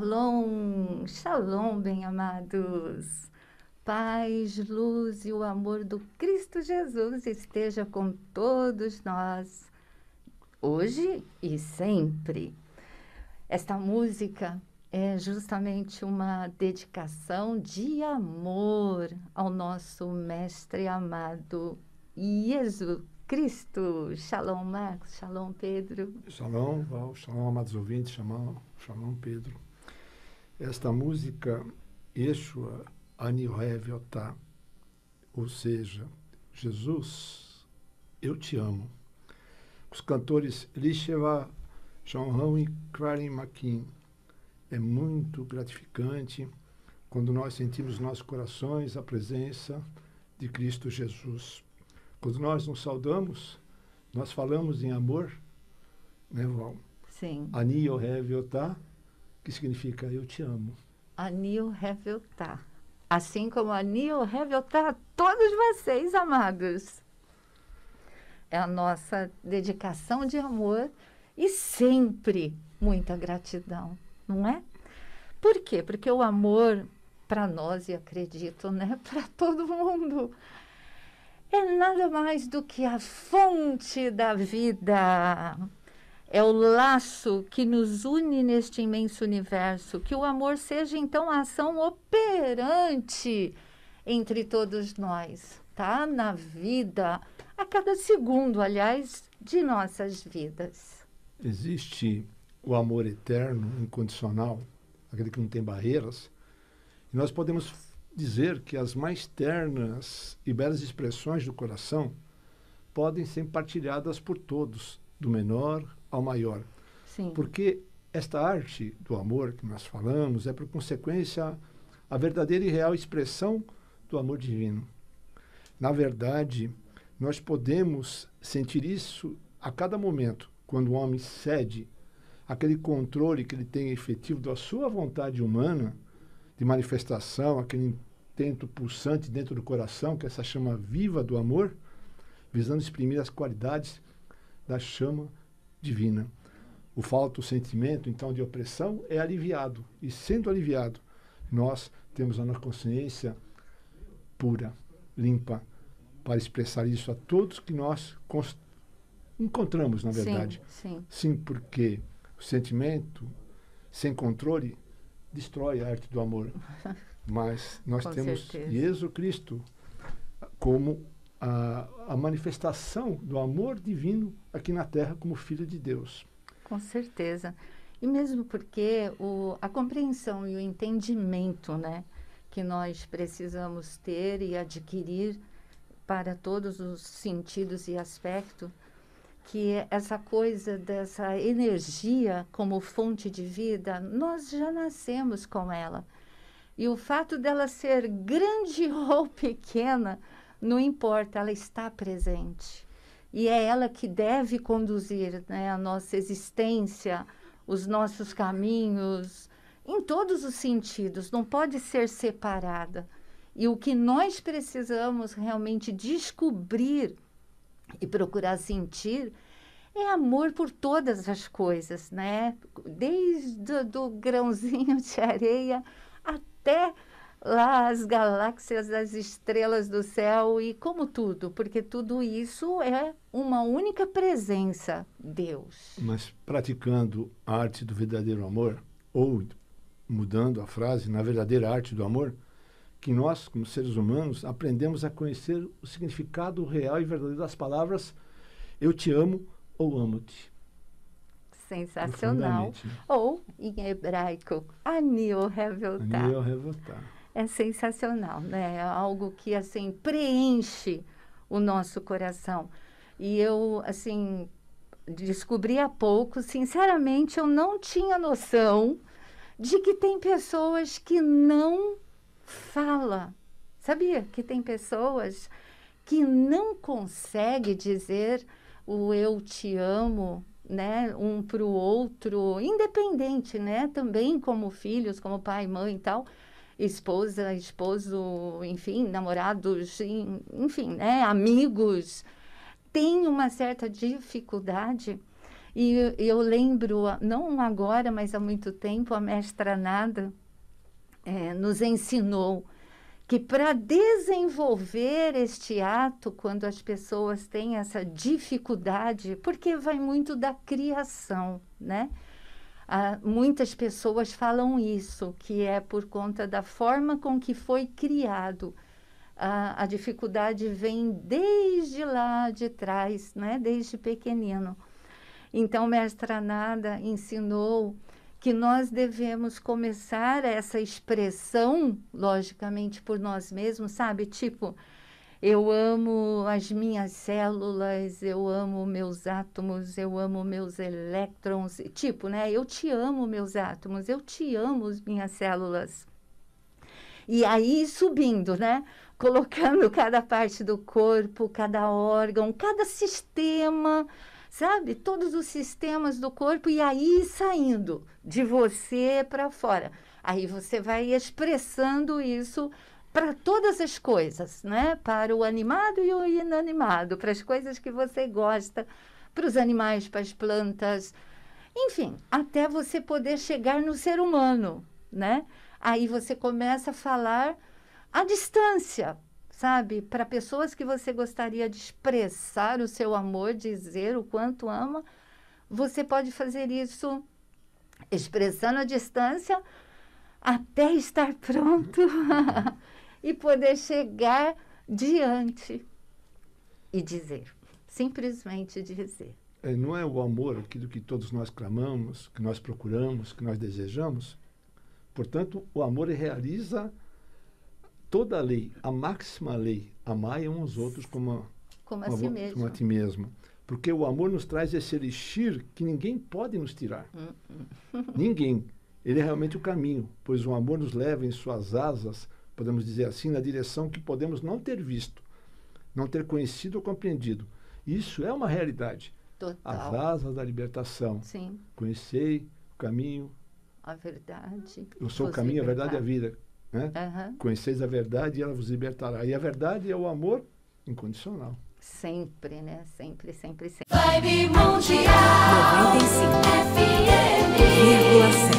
Shalom, shalom, bem-amados. Paz, luz e o amor do Cristo Jesus esteja com todos nós, hoje e sempre. Esta música é justamente uma dedicação de amor ao nosso Mestre amado Jesus Cristo. Shalom, Marcos. Shalom, Pedro. Shalom, Val. Shalom, amados ouvintes. Shalom, shalom Pedro. Esta música, Yeshua Anireviotá, ou seja, Jesus, eu te amo. Os cantores Lisheva, Jean e Karen Makin. É muito gratificante quando nós sentimos nossos corações a presença de Cristo Jesus. Quando nós nos saudamos, nós falamos em amor, né, Val? Sim. Ani Yoreviotá, que significa eu te amo. Anil Reveltar. Assim como Anil Reveltar, todos vocês, amados. É a nossa dedicação de amor e sempre muita gratidão, não é? Por quê? Porque o amor para nós, e acredito, né, para todo mundo, é nada mais do que a fonte da vida é o laço que nos une neste imenso universo. Que o amor seja, então, a ação operante entre todos nós, tá? Na vida, a cada segundo, aliás, de nossas vidas. Existe o amor eterno, incondicional, aquele que não tem barreiras, e nós podemos dizer que as mais ternas e belas expressões do coração podem ser partilhadas por todos, do menor ao maior. Sim. Porque esta arte do amor que nós falamos é, por consequência, a verdadeira e real expressão do amor divino. Na verdade, nós podemos sentir isso a cada momento, quando o homem cede aquele controle que ele tem efetivo da sua vontade humana de manifestação, aquele intento pulsante dentro do coração, que é essa chama viva do amor, visando exprimir as qualidades da chama divina. O falto sentimento, então, de opressão é aliviado. E sendo aliviado, nós temos a nossa consciência pura, limpa, para expressar isso a todos que nós encontramos, na verdade. Sim, sim. sim, porque o sentimento sem controle destrói a arte do amor. Mas nós Com temos certeza. Jesus Cristo como a, a manifestação do amor divino aqui na Terra como Filho de Deus. Com certeza. E mesmo porque o, a compreensão e o entendimento né, que nós precisamos ter e adquirir para todos os sentidos e aspectos, que essa coisa dessa energia como fonte de vida, nós já nascemos com ela. E o fato dela ser grande ou pequena, não importa, ela está presente. E é ela que deve conduzir né, a nossa existência, os nossos caminhos, em todos os sentidos, não pode ser separada. E o que nós precisamos realmente descobrir e procurar sentir é amor por todas as coisas, né? Desde do grãozinho de areia até lá as galáxias, as estrelas do céu e como tudo, porque tudo isso é uma única presença, Deus. Mas praticando a arte do verdadeiro amor, ou mudando a frase, na verdadeira arte do amor, que nós, como seres humanos, aprendemos a conhecer o significado real e verdadeiro das palavras eu te amo ou amo-te. Sensacional. Ou, em hebraico, Anil Revoltar. Anil Revoltar é sensacional, né? É algo que assim preenche o nosso coração. E eu assim descobri há pouco, sinceramente, eu não tinha noção de que tem pessoas que não fala. Sabia que tem pessoas que não consegue dizer o eu te amo, né, um para o outro, independente, né, também como filhos, como pai, mãe e tal esposa, esposo, enfim, namorados, enfim, né, amigos, tem uma certa dificuldade. E eu, lembro, ah, não agora, mas há muito tempo, a mestra Nada é, nos ensinou que para desenvolver este ato, quando as pessoas têm essa dificuldade, porque vai muito da criação, né? ah, muitas pessoas falam isso, que é por conta da forma com que foi criado. Ah, a dificuldade vem desde lá de trás, né? desde pequenino. Então, mestra Nada ensinou que nós devemos começar essa expressão, logicamente, por nós mesmos, sabe? Tipo, eu amo as minhas células, eu amo meus átomos, eu amo meus elétrons. Tipo, né? Eu te amo, meus átomos, eu te amo, minhas células. E aí subindo, né? Colocando cada parte do corpo, cada órgão, cada sistema, sabe? Todos os sistemas do corpo e aí saindo de você para fora. Aí você vai expressando isso para todas as coisas, né? Para o animado e o inanimado, para as coisas que você gosta, para os animais, para as plantas, enfim, até você poder chegar no ser humano, né? Aí você começa a falar à distância, sabe? Para pessoas que você gostaria de expressar o seu amor, dizer o quanto ama, você pode fazer isso expressando à distância até estar pronto. e poder chegar diante e dizer, simplesmente dizer. É, não é o amor aquilo que todos nós clamamos, que nós procuramos, que nós desejamos? Portanto, o amor realiza toda a lei, a máxima lei, amai uns outros como a, como a, como a, si, mesmo. Como a ti mesmo. Porque o amor nos traz esse elixir que ninguém pode nos tirar. Hum, hum. ninguém. Ele é realmente o caminho, pois o amor nos leva em suas asas podemos dizer assim, na direção que podemos não ter visto, não ter conhecido ou compreendido. Isso é uma realidade. Total. As asas da libertação. Sim. Conhecei o caminho. A verdade. Eu sou o caminho, libertar. a verdade e a vida. Né? Uhum. Conheceis a verdade e ela vos libertará. E a verdade é o amor incondicional. Sempre, né? Sempre, sempre, sempre. Vibe Mundial 95 FM.